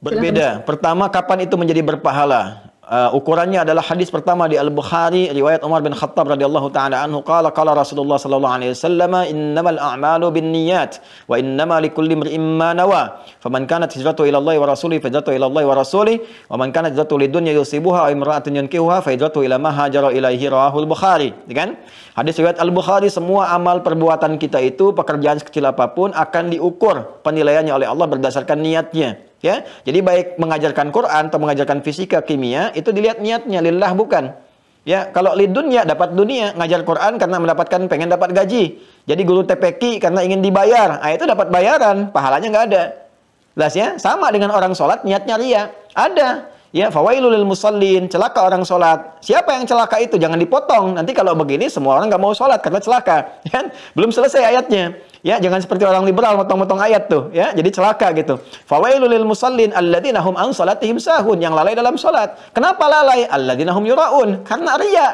Berbeda. Pertama, kapan itu menjadi berpahala? Uh, ukurannya adalah hadis pertama di Al-Bukhari riwayat Umar bin Khattab radhiyallahu taala anhu kala kala Rasulullah sallallahu alaihi wasallam al a'malu niat wa innama kulli imrin ma nawa faman kanat hijratu ila wa rasuli hijratu ila Allah wa rasuli wa man kanat hijratu lidunya yusibuha aw imra'atin yankihuha hijratu ila ma hajara ilaihi rahul Bukhari kan hadis riwayat Al-Bukhari semua amal perbuatan kita itu pekerjaan sekecil apapun akan diukur penilaiannya oleh Allah berdasarkan niatnya ya. Jadi baik mengajarkan Quran atau mengajarkan fisika, kimia itu dilihat niatnya lillah bukan. Ya, kalau dunia dapat dunia, ngajar Quran karena mendapatkan pengen dapat gaji. Jadi guru TPQ karena ingin dibayar. Ah itu dapat bayaran, pahalanya nggak ada. Jelas ya? Sama dengan orang sholat niatnya ria. Ada. Ya, fawailul lil musallin, celaka orang sholat. Siapa yang celaka itu? Jangan dipotong. Nanti kalau begini semua orang nggak mau sholat karena celaka. Ya, belum selesai ayatnya. Ya, jangan seperti orang liberal motong-motong ayat tuh. Ya, jadi celaka gitu. Fawailul lil musallin alladzina hum an sahun, yang lalai dalam sholat. Kenapa lalai? Alladzina hum yuraun, karena ria.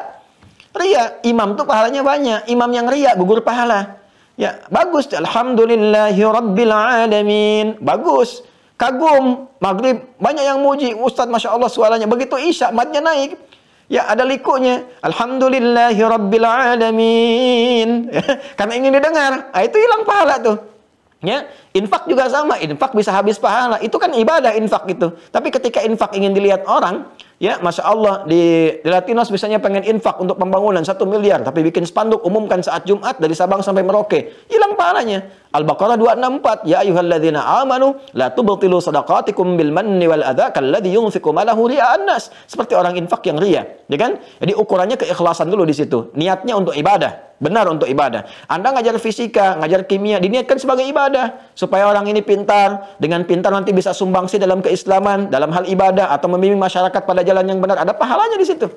Ria, imam tuh pahalanya banyak. Imam yang ria gugur pahala. Ya, bagus. Alhamdulillahirabbil alamin. Bagus. Kagum, maghrib, banyak yang muji. Ustaz, Masya Allah suaranya. Begitu isya, matnya naik. Ya, ada likunya. Alhamdulillahi Rabbil Alamin. karena ingin didengar. Nah, itu hilang pahala tuh. Ya, infak juga sama. Infak bisa habis pahala. Itu kan ibadah infak gitu. Tapi ketika infak ingin dilihat orang, ya masya Allah di, di Latinos misalnya pengen infak untuk pembangunan satu miliar tapi bikin spanduk umumkan saat Jumat dari Sabang sampai Merauke hilang pahalanya Al-Baqarah 264 ya ayyuhalladzina amanu la tubtilu sadaqatikum bil manni wal adza kalladzi yunfiqu malahu ria'an Anas seperti orang infak yang ria ya kan jadi ukurannya keikhlasan dulu di situ niatnya untuk ibadah benar untuk ibadah. Anda ngajar fisika, ngajar kimia, diniatkan sebagai ibadah supaya orang ini pintar. Dengan pintar nanti bisa sumbangsi dalam keislaman, dalam hal ibadah atau membimbing masyarakat pada jalan jalan yang benar, ada pahalanya di situ.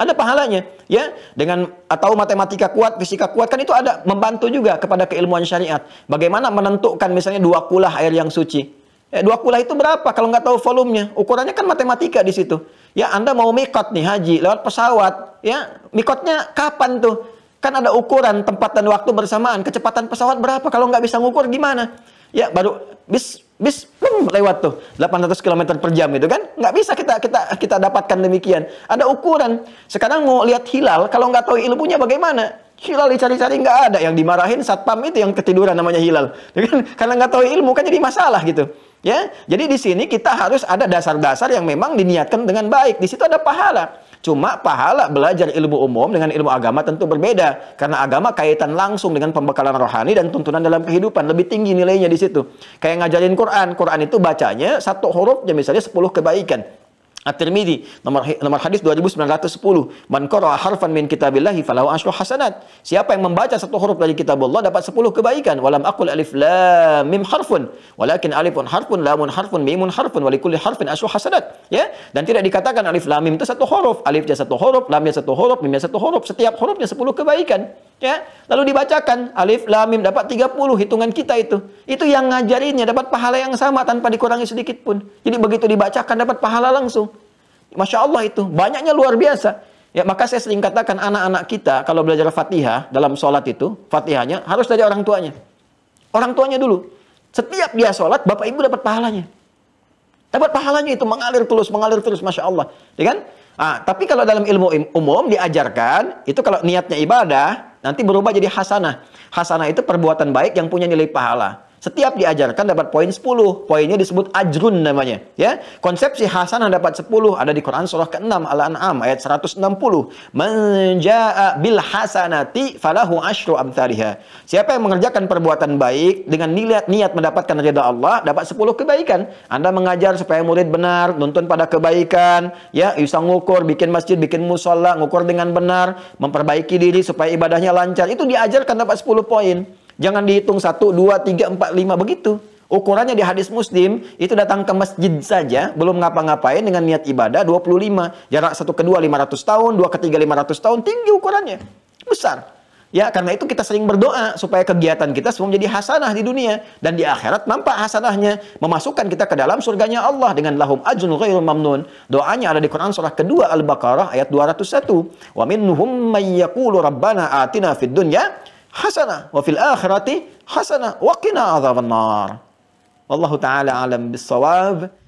Ada pahalanya, ya. Dengan atau ah, matematika kuat, fisika kuat kan itu ada membantu juga kepada keilmuan syariat. Bagaimana menentukan misalnya dua kulah air yang suci. Ya, dua kulah itu berapa kalau nggak tahu volumenya? Ukurannya kan matematika di situ. Ya, Anda mau mikot nih haji lewat pesawat, ya. Mikotnya kapan tuh? Kan ada ukuran tempat dan waktu bersamaan. Kecepatan pesawat berapa? Kalau nggak bisa ngukur gimana? Ya, baru bis bis pum, lewat tuh 800 km per jam itu kan nggak bisa kita kita kita dapatkan demikian ada ukuran sekarang mau lihat hilal kalau nggak tahu ilmunya bagaimana hilal dicari-cari nggak ada yang dimarahin satpam itu yang ketiduran namanya hilal kan karena nggak tahu ilmu kan jadi masalah gitu Ya, jadi di sini kita harus ada dasar-dasar yang memang diniatkan dengan baik. Di situ ada pahala. Cuma pahala belajar ilmu umum dengan ilmu agama tentu berbeda karena agama kaitan langsung dengan pembekalan rohani dan tuntunan dalam kehidupan lebih tinggi nilainya di situ. Kayak ngajarin Quran, Quran itu bacanya satu hurufnya misalnya 10 kebaikan. At-Tirmidzi nomor nomor hadis 2910 man qara'a harfan min kitabillahi falahu asyru hasanat siapa yang membaca satu huruf dari kitab Allah dapat 10 kebaikan walam aqul alif lam mim harfun walakin alifun harfun lamun harfun mimun harfun wa likulli harfin asyru hasanat ya dan tidak dikatakan alif lam mim itu satu huruf alifnya satu huruf lamnya satu huruf mimnya satu huruf setiap hurufnya 10 kebaikan ya lalu dibacakan alif lam mim dapat 30 hitungan kita itu itu yang ngajarinnya dapat pahala yang sama tanpa dikurangi sedikit pun jadi begitu dibacakan dapat pahala langsung Masya Allah itu. Banyaknya luar biasa. Ya, maka saya sering katakan anak-anak kita kalau belajar Fatihah dalam sholat itu, Fatihahnya harus dari orang tuanya. Orang tuanya dulu. Setiap dia sholat, Bapak Ibu dapat pahalanya. Dapat pahalanya itu mengalir terus, mengalir terus, Masya Allah. Ya kan? Nah, tapi kalau dalam ilmu umum diajarkan, itu kalau niatnya ibadah, nanti berubah jadi hasanah. Hasanah itu perbuatan baik yang punya nilai pahala. Setiap diajarkan dapat poin 10. Poinnya disebut ajrun namanya. Ya, Konsepsi hasanah dapat 10. Ada di Quran surah ke-6 Al-An'am ayat 160. Man bil hasanati falahu asyru amthariha. Siapa yang mengerjakan perbuatan baik dengan niat niat mendapatkan ridha Allah dapat 10 kebaikan. Anda mengajar supaya murid benar, nuntun pada kebaikan, ya, bisa ngukur, bikin masjid, bikin musola, ngukur dengan benar, memperbaiki diri supaya ibadahnya lancar. Itu diajarkan dapat 10 poin. Jangan dihitung satu dua tiga empat lima begitu. Ukurannya di hadis muslim, itu datang ke masjid saja, belum ngapa-ngapain dengan niat ibadah 25. Jarak satu ke dua 500 tahun, dua ke tiga 500 tahun, tinggi ukurannya. Besar. Ya, karena itu kita sering berdoa supaya kegiatan kita semua menjadi hasanah di dunia dan di akhirat nampak hasanahnya memasukkan kita ke dalam surganya Allah dengan lahum ajrun ghairul mamnun. Doanya ada di Quran surah kedua Al-Baqarah ayat 201. Wa minhum may yaqulu rabbana atina fid dunya حسنة وفي الآخرة حسنة وقنا عذاب النار والله تعالى أعلم بالصواب